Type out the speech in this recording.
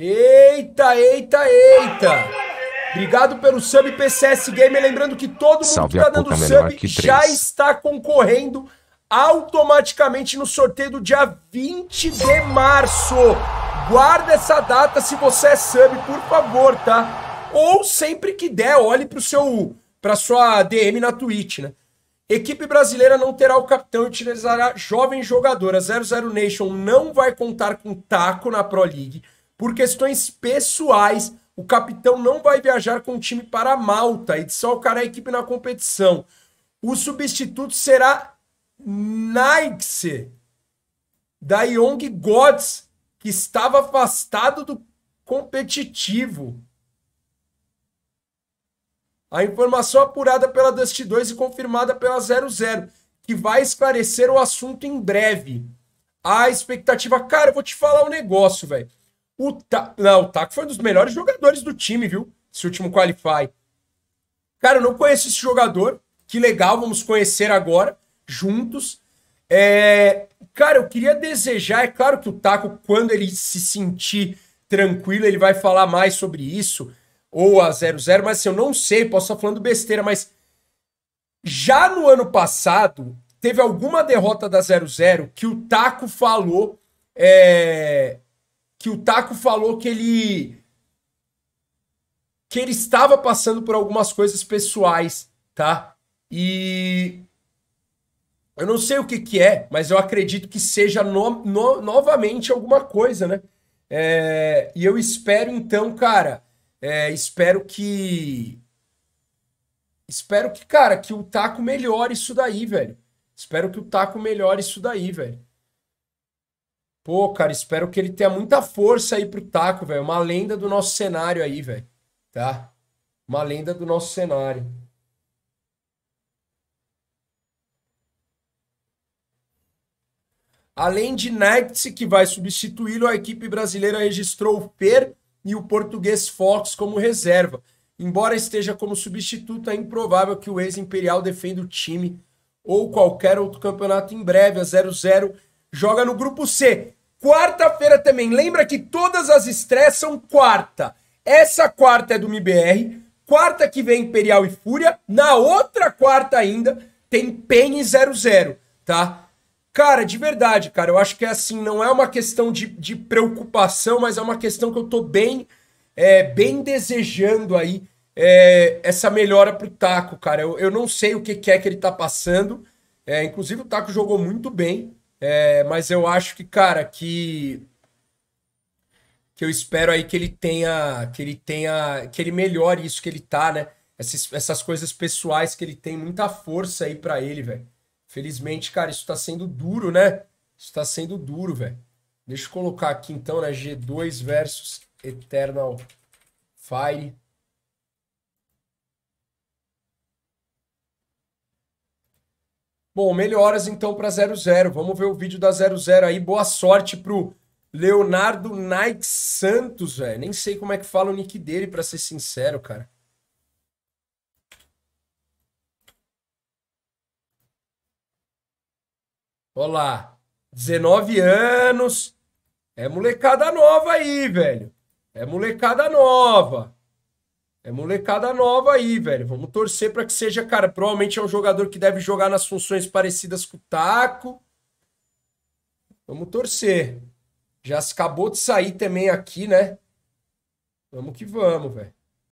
Eita, eita, eita! Obrigado pelo sub PCS Gamer. Lembrando que todo mundo Salve que tá dando sub já está concorrendo automaticamente no sorteio do dia 20 de março. Guarda essa data se você é sub, por favor, tá? Ou sempre que der, olhe pro seu pra sua DM na Twitch, né? Equipe brasileira não terá o capitão e utilizará jovem jogador. A 00 Nation não vai contar com taco na Pro League. Por questões pessoais, o capitão não vai viajar com o time para Malta e desfalcará é a equipe na competição. O substituto será Nike da Young Gods, que estava afastado do competitivo. A informação apurada pela Dust 2 e confirmada pela 00, que vai esclarecer o assunto em breve. A expectativa, cara, eu vou te falar um negócio, velho. O Ta... Não, o Taco foi um dos melhores jogadores do time, viu? Esse último Qualify. Cara, eu não conheço esse jogador. Que legal, vamos conhecer agora, juntos. É... Cara, eu queria desejar, é claro que o Taco, quando ele se sentir tranquilo, ele vai falar mais sobre isso, ou a 00, mas assim, eu não sei, posso estar falando besteira, mas já no ano passado, teve alguma derrota da 00 que o Taco falou. É que o Taco falou que ele que ele estava passando por algumas coisas pessoais, tá? E eu não sei o que que é, mas eu acredito que seja no, no, novamente alguma coisa, né? É, e eu espero então, cara, é, espero que espero que, cara, que o Taco melhore isso daí, velho. Espero que o Taco melhore isso daí, velho. Pô, cara, espero que ele tenha muita força aí pro taco, velho. Uma lenda do nosso cenário aí, velho. Tá? Uma lenda do nosso cenário. Além de Nertz, que vai substituí-lo, a equipe brasileira registrou o Per e o português Fox como reserva. Embora esteja como substituto, é improvável que o ex-imperial defenda o time ou qualquer outro campeonato em breve. A 0-0 joga no grupo C. Quarta-feira também. Lembra que todas as estreias são quarta. Essa quarta é do MBR. Quarta que vem Imperial e Fúria. Na outra quarta ainda tem Penny 00, tá? Cara, de verdade, cara, eu acho que é assim, não é uma questão de, de preocupação, mas é uma questão que eu tô bem, é, bem desejando aí é, essa melhora pro Taco, cara. Eu, eu não sei o que, que é que ele tá passando. É, inclusive o Taco jogou muito bem, é, mas eu acho que, cara, que que eu espero aí que ele tenha, que ele tenha, que ele melhore isso que ele tá, né? Essas, essas coisas pessoais que ele tem muita força aí para ele, velho. Felizmente, cara, isso tá sendo duro, né? Isso tá sendo duro, velho. Deixa eu colocar aqui então, né? G2 versus Eternal Fire. Bom, melhoras então para 00. Vamos ver o vídeo da 00 aí. Boa sorte pro Leonardo Nike Santos, velho. Nem sei como é que fala o nick dele, para ser sincero, cara. Olá, 19 anos. É molecada nova aí, velho. É molecada nova. É molecada nova aí, velho. Vamos torcer para que seja, cara. Provavelmente é um jogador que deve jogar nas funções parecidas com o Taco. Vamos torcer. Já acabou de sair também aqui, né? Vamos que vamos, velho.